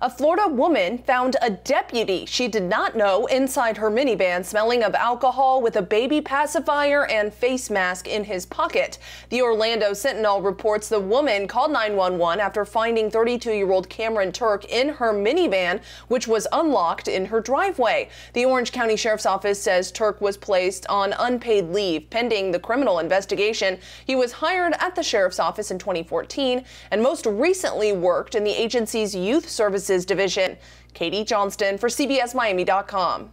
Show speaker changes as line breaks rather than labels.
A Florida woman found a deputy she did not know inside her minivan smelling of alcohol with a baby pacifier and face mask in his pocket. The Orlando Sentinel reports the woman called 911 after finding 32 year old Cameron Turk in her minivan, which was unlocked in her driveway. The Orange County Sheriff's Office says Turk was placed on unpaid leave pending the criminal investigation. He was hired at the Sheriff's Office in 2014 and most recently worked in the agency's youth service Services Division. Katie Johnston for CBSMiami.com.